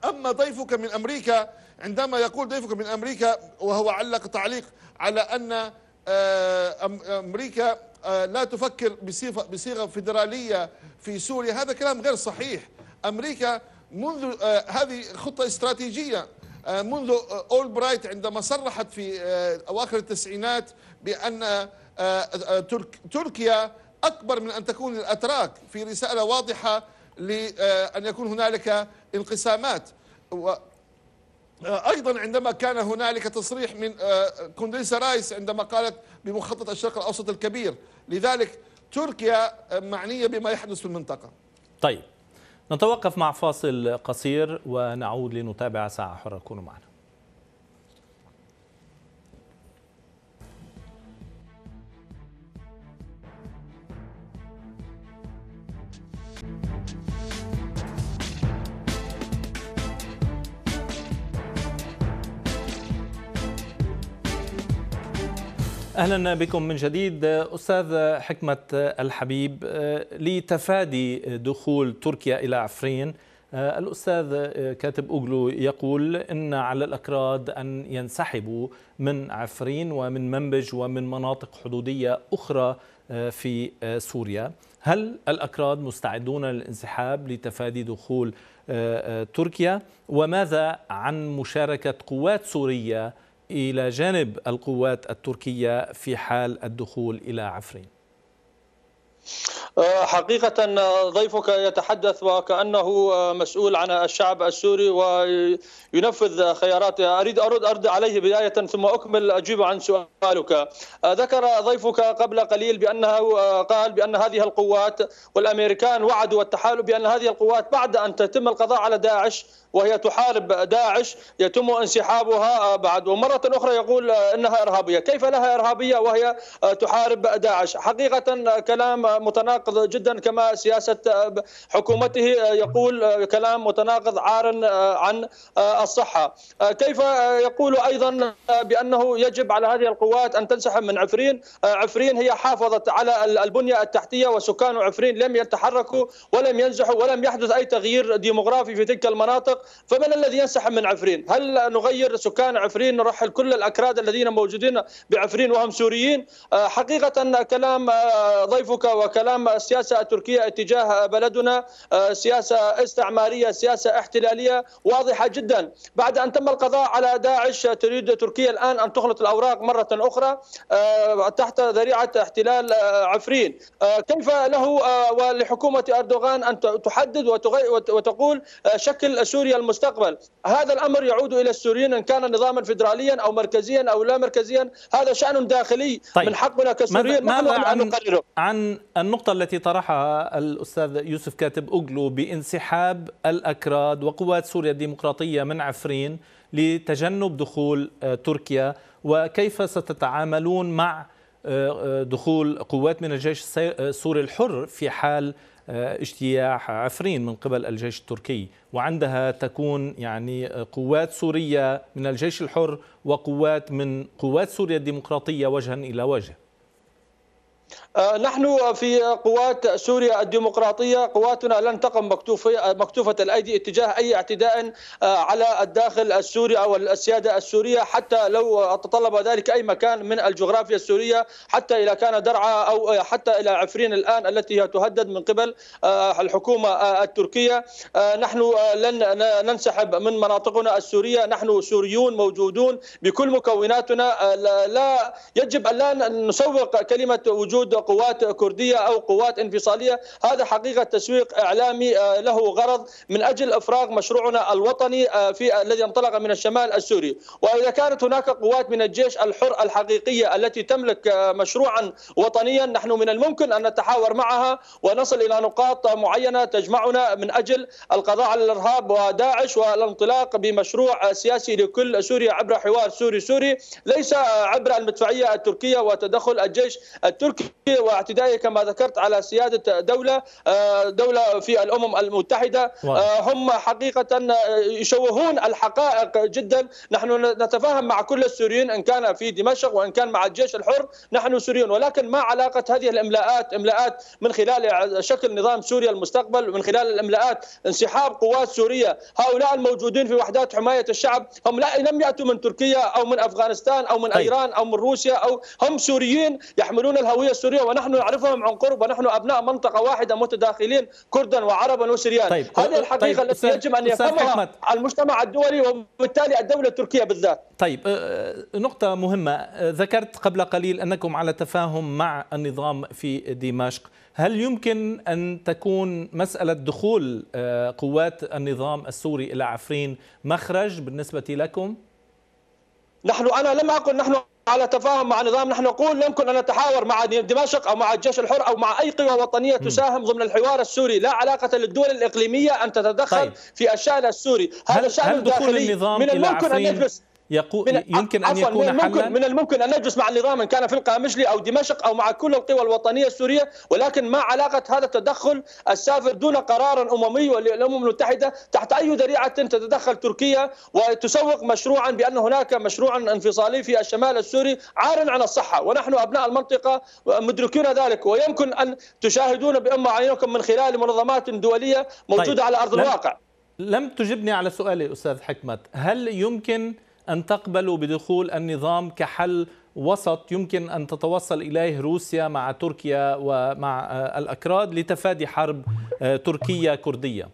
أما ضيفك من أمريكا عندما يقول ضيفك من أمريكا وهو علق تعليق على أن آه، أمريكا آه، لا تفكر بصيغة فيدرالية في سوريا هذا كلام غير صحيح أمريكا منذ آه، هذه خطة استراتيجية منذ أول برايت عندما صرحت في أواخر التسعينات بأن آه، آه، تركيا أكبر من أن تكون الأتراك في رسالة واضحة لأن آه، يكون هنالك انقسامات ايضا عندما كان هنالك تصريح من كونديسا رايس عندما قالت بمخطط الشرق الاوسط الكبير لذلك تركيا معنيه بما يحدث في المنطقه طيب نتوقف مع فاصل قصير ونعود لنتابع ساعه حره كونوا معنا اهلا بكم من جديد استاذ حكمه الحبيب آه، لتفادي دخول تركيا الى عفرين آه، الاستاذ آه، كاتب اوغلو يقول ان على الاكراد ان ينسحبوا من عفرين ومن منبج ومن مناطق حدوديه اخرى في سوريا هل الأكراد مستعدون للانسحاب لتفادي دخول تركيا وماذا عن مشاركة قوات سورية إلى جانب القوات التركية في حال الدخول إلى عفرين آه، حقيقة آه، ضيفك يتحدث وكأنه آه، مسؤول عن الشعب السوري وينفذ خياراته أريد أرد أرد عليه بداية ثم أكمل أجيب عن سؤالك ذكر ضيفك قبل قليل بأنه قال بأن هذه القوات والأمريكان وعدوا التحالف بأن هذه القوات بعد أن تتم القضاء على داعش وهي تحارب داعش يتم انسحابها بعد ومرة أخرى يقول أنها إرهابية كيف لها إرهابية وهي تحارب داعش حقيقة كلام متناقض جدا كما سياسة آه، حكومته آه، يقول آه، كلام متناقض عار عن الصحة كيف يقول أيضا بأنه يجب على هذه القوات أن تنسحب من عفرين عفرين هي حافظت على البنية التحتية وسكان عفرين لم يتحركوا ولم ينزحوا ولم يحدث أي تغيير ديموغرافي في تلك المناطق فمن الذي ينسحب من عفرين هل نغير سكان عفرين نرحل كل الأكراد الذين موجودين بعفرين وهم سوريين حقيقة كلام ضيفك و وكلام السياسة التركية اتجاه بلدنا آه، سياسة استعمارية سياسة احتلالية واضحة جدا بعد أن تم القضاء على داعش تريد تركيا الآن أن تخلط الأوراق مرة أخرى آه، تحت ذريعة احتلال آه، عفرين كيف له ولحكومة أردوغان أن تحدد وتقول شكل سوريا المستقبل هذا الأمر يعود إلى السوريين إن كان نظاما فيدراليا أو مركزيا أو لا مركزيا هذا شأن داخلي طيب. من حقنا كسوريين ما, ما عن, عن النقطة التي طرحها الأستاذ يوسف كاتب أوغلو بانسحاب الأكراد وقوات سوريا الديمقراطية من عفرين لتجنب دخول آه، تركيا وكيف ستتعاملون مع آه، آه، دخول قوات من الجيش السوري الحر في حال اجتياح عفرين من قبل الجيش التركي وعندها تكون يعني قوات سورية من الجيش الحر وقوات من قوات سوريا الديمقراطية وجها إلى وجه آه، نحن في قوات سوريا الديمقراطية قواتنا لن تقم مكتوفة الأيدي اتجاه أي اعتداء آه، على الداخل السوري أو السيادة السورية حتى لو تطلب ذلك أي مكان من الجغرافيا السورية حتى إذا كان درعا أو آه، حتى إلى عفرين الآن التي هي تهدد من قبل الحكومة التركية نحن لن ننسحب من مناطقنا السورية نحن سوريون موجودون بكل مكوناتنا لا يجب أن لا نسوق كلمة وجود قوات كردية أو قوات انفصالية هذا حقيقة تسويق إعلامي آه، له غرض من أجل إفراغ مشروعنا الوطني آه، في الذي انطلق من الشمال السوري وإذا كانت هناك قوات من الجيش الحر الحقيقية التي تملك آه، مشروعا وطنيا نحن من الممكن أن نتحاور معها ونصل إلى نقاط معينة تجمعنا من أجل القضاء على الإرهاب وداعش والانطلاق بمشروع سياسي لكل سوريا عبر حوار سوري سوري ليس عبر المدفعية التركية وتدخل الجيش التركي الأمريكية واعتدائها كما ذكرت على سيادة دولة آه، دولة في الأمم المتحدة آه، هم حقيقة آه، يشوهون الحقائق جدا نحن نتفاهم مع كل السوريين إن كان في دمشق وإن كان مع الجيش الحر نحن سوريون ولكن ما علاقة هذه الإملاءات إملاءات من خلال شكل نظام سوريا المستقبل من خلال الإملاءات انسحاب قوات سورية هؤلاء الموجودين في وحدات حماية الشعب هم لا لم يأتوا من تركيا أو من أفغانستان أو من طيب. أيران أو من روسيا أو هم سوريين يحملون الهوية السورية ونحن نعرفهم عن قرب ونحن ابناء منطقه واحده متداخلين كردا وعربا وسريان طيب. هذه الحقيقه طيب. التي يجب ان يفهمها المجتمع الدولي وبالتالي الدوله التركيه بالذات طيب أه، أه، نقطه مهمه أه، ذكرت قبل قليل انكم على تفاهم مع النظام في دمشق هل يمكن ان تكون مساله دخول قوات النظام السوري الى عفرين مخرج بالنسبه لكم نحن انا لم اقل نحن على تفاهم مع نظام نحن نقول يمكن ان نتحاور مع دمشق او مع الجيش الحر او مع اي قوى وطنيه تساهم ضمن الحوار السوري لا علاقه للدول الاقليميه ان تتدخل طيب. في الشان السوري هذا شان داخلي من الممكن ان يجلس يقو... يمكن ان يكون من حلا من الممكن ان نجلس مع النظام ان كان في القامشلي او دمشق او مع كل القوى الوطنيه السوريه ولكن ما علاقه هذا التدخل السافر دون قرار اممي للامم المتحده تحت اي ذريعه تتدخل تركيا وتسوق مشروعا بان هناك مشروعا انفصالي في الشمال السوري عار عن الصحه ونحن ابناء المنطقه مدركون ذلك ويمكن ان تشاهدون بأم اعينكم من خلال منظمات دوليه موجوده طيب. على ارض لم... الواقع لم تجبني على سؤالي استاذ حكمت هل يمكن أن تقبلوا بدخول النظام كحل وسط يمكن أن تتوصل إليه روسيا مع تركيا ومع آه، الأكراد لتفادي حرب آه، تركية كردية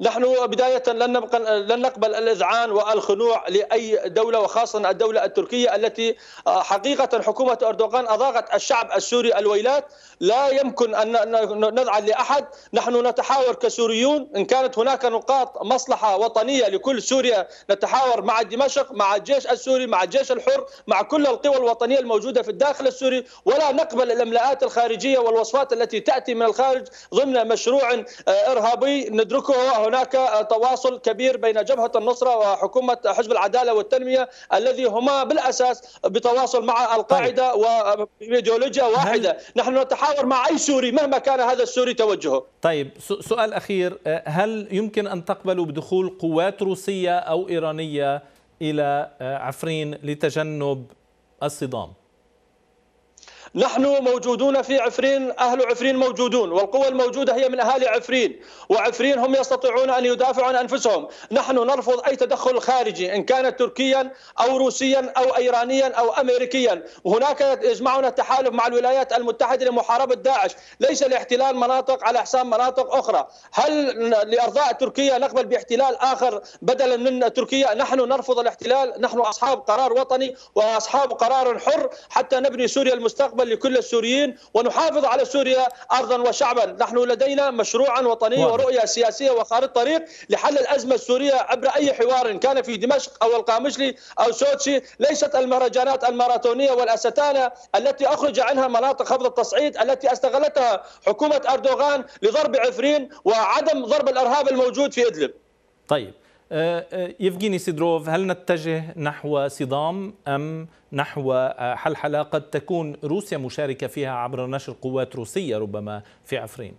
نحن بداية لن, نبقى لن نقبل الإذعان والخنوع لأي دولة وخاصة الدولة التركية التي آه، حقيقة حكومة أردوغان أضاغت الشعب السوري الويلات لا يمكن أن نذعن لأحد نحن نتحاور كسوريون إن كانت هناك نقاط مصلحة وطنية لكل سوريا نتحاور مع دمشق مع الجيش السوري مع الجيش الحر مع كل القوى الوطنية الموجودة في الداخل السوري ولا نقبل الإملاءات الخارجية والوصفات التي تأتي من الخارج ضمن مشروع آه، إرهابي ندركه هناك تواصل كبير بين جبهة النصرة وحكومة حزب العدالة والتنمية الذي هما بالأساس بتواصل مع القاعدة طيب. وبإيديولوجيا واحدة هل... نحن نتحاور مع أي سوري مهما كان هذا السوري توجهه طيب سؤال أخير آه، هل يمكن أن تقبلوا بدخول قوات روسية أو إيرانية إلى آه، عفرين لتجنب الصدام؟ نحن موجودون في عفرين أهل عفرين موجودون والقوى الموجودة هي من أهالي عفرين وعفرين هم يستطيعون أن يدافعوا عن أنفسهم نحن نرفض أي تدخل خارجي إن كان تركيا أو روسيا أو إيرانيا أو أمريكيا وهناك يجمعنا التحالف مع الولايات المتحدة لمحاربة داعش ليس لاحتلال مناطق على حساب مناطق أخرى هل لإرضاء تركيا نقبل باحتلال آخر بدلا من تركيا نحن نرفض الاحتلال نحن أصحاب قرار وطني وأصحاب قرار حر حتى نبني سوريا المستقبل لكل السوريين ونحافظ على سوريا أرضا وشعبا نحن لدينا مشروعا وطنيا ورؤية سياسية وخارطة طريق لحل الأزمة السورية عبر أي حوار كان في دمشق أو القامشلي أو سوتشي ليست المهرجانات الماراثونية والأستانة التي أخرج عنها مناطق خفض التصعيد التي استغلتها حكومة أردوغان لضرب عفرين وعدم ضرب الإرهاب الموجود في إدلب طيب آه، آه، يفغيني سيدروف هل نتجه نحو صدام أم نحو آه، حل قد تكون روسيا مشاركة فيها عبر نشر قوات روسية ربما في عفرين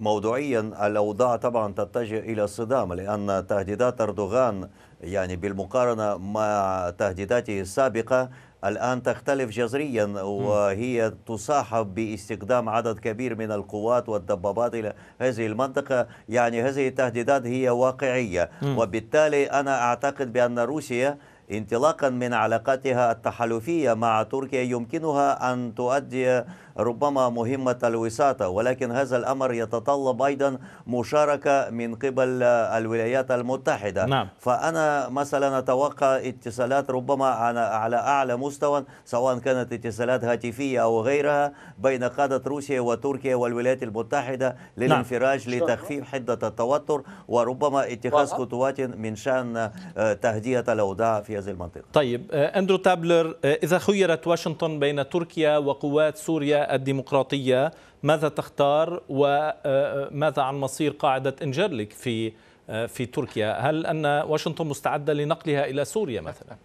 موضوعيا الأوضاع طبعا تتجه إلى الصدام لأن تهديدات أردوغان يعني بالمقارنة مع تهديداته السابقة الآن تختلف جذريا وهي تصاحب باستخدام عدد كبير من القوات والدبابات إلى هذه المنطقة يعني هذه التهديدات هي واقعية وبالتالي أنا أعتقد بأن روسيا انطلاقا من علاقاتها التحالفية مع تركيا يمكنها أن تؤدي ربما مهمة الوساطة ولكن هذا الأمر يتطلب أيضا مشاركة من قبل الولايات المتحدة نعم. فأنا مثلا أتوقع اتصالات ربما على أعلى مستوى سواء كانت اتصالات هاتفية أو غيرها بين قادة روسيا وتركيا والولايات المتحدة نعم. للانفراج نعم. لتخفيف حدة التوتر وربما اتخاذ خطوات من شأن آه، تهدئة الأوضاع في هذه المنطقة طيب آه، أندرو تابلر آه، إذا خيرت واشنطن بين تركيا وقوات سوريا الديمقراطية ماذا تختار وماذا آه، آه، عن مصير قاعدة إنجرلك في آه، في تركيا هل أن واشنطن مستعدة لنقلها إلى سوريا مثلا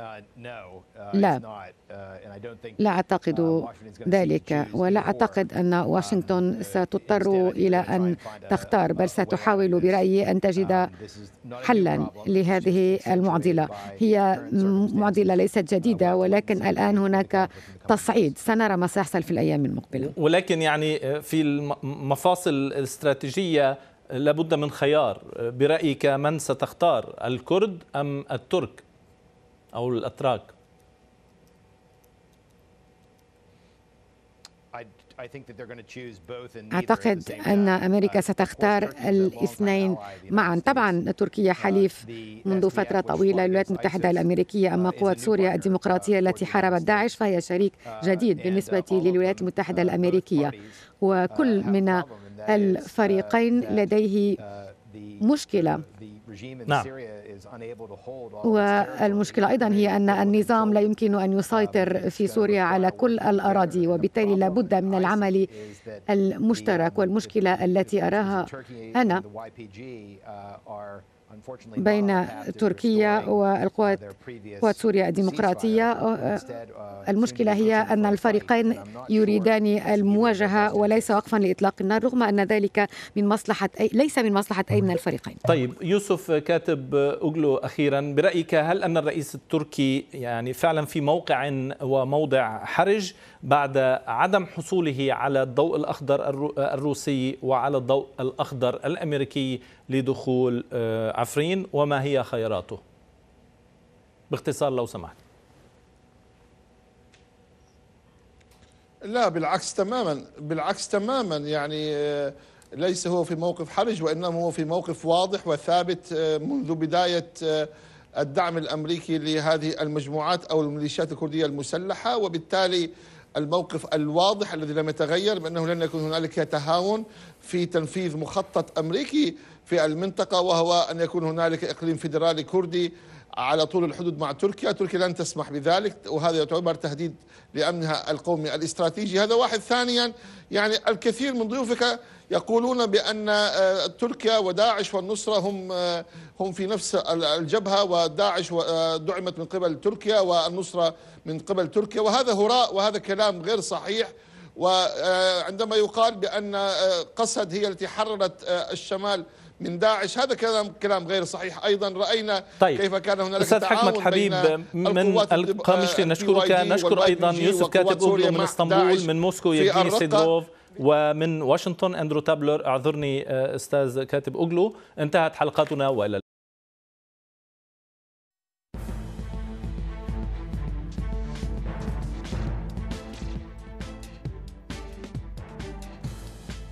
Uh, uh, لا uh, لا أعتقد ذلك ولا أعتقد أن um, واشنطن ستضطر إلى أن تختار بل ستحاول برأيي أن um, تجد حلا لهذه المعضلة هي معضلة ليست جديدة ولكن الآن هناك تصعيد سنرى ما سيحصل في الأيام المقبلة ولكن يعني آه، في المفاصل الاستراتيجية لابد من خيار آه، برأيك من ستختار الكرد أم الترك او الاتراك أعتقد أن أمريكا ستختار الاثنين معا طبعا تركيا uh, حليف منذ فترة طويلة الولايات المتحدة الأمريكية أما uh, قوة سوريا الديمقراطية التي حاربت داعش فهي شريك uh, جديد بالنسبة للولايات المتحدة الأمريكية وكل من الفريقين لديه مشكلة نعم والمشكلة أيضا هي أن النظام لا يمكن أن يسيطر في سوريا على كل الأراضي وبالتالي لا بد من العمل المشترك والمشكلة التي أراها أنا بين تركيا وقوات سوريا الديمقراطية uh, آه، المشكلة هي أن الفريقين يريدان المواجهة وليس وقفا لإطلاق النار رغم أن ذلك من مصلحة أي ليس من مصلحة أي من الفريقين طيب يوسف كاتب أوغلو أخيرا برأيك هل أن الرئيس التركي يعني فعلا في موقع وموضع حرج بعد عدم حصوله على الضوء الأخضر الروسي وعلى الضوء الأخضر الأمريكي لدخول آه، عفرين وما هي خيراته باختصار لو سمحت لا بالعكس تماما بالعكس تماما يعني آه، ليس هو في موقف حرج وإنما هو في موقف واضح وثابت آه، منذ بداية الدعم الأمريكي لهذه المجموعات أو الميليشيات الكردية المسلحة وبالتالي الموقف الواضح الذي لم يتغير بأنه لن يكون هنالك تهاون في تنفيذ مخطط أمريكي في المنطقة وهو أن يكون هنالك إقليم فيدرالي كردي على طول الحدود مع تركيا تركيا لن تسمح بذلك وهذا يعتبر تهديد لأمنها القومي الاستراتيجي هذا واحد ثانيا يعني الكثير من ضيوفك يقولون بأن آه، تركيا وداعش والنصرة هم آه، هم في نفس الجبهة وداعش آه، دعمت من قبل تركيا والنصرة من قبل تركيا وهذا هراء وهذا كلام غير صحيح وعندما يقال بأن قسد هي التي حررت الشمال من داعش هذا كلام كلام غير صحيح ايضا راينا طيب. كيف كان هنالك استاذ حكمت حبيب من القامشلي آه، نشكرك نشكر ايضا يوسف كاتب اوغلو من اسطنبول من موسكو يفجيني سيدروف ومن واشنطن اندرو تابلر اعذرني آه، استاذ كاتب اوغلو انتهت حلقتنا والى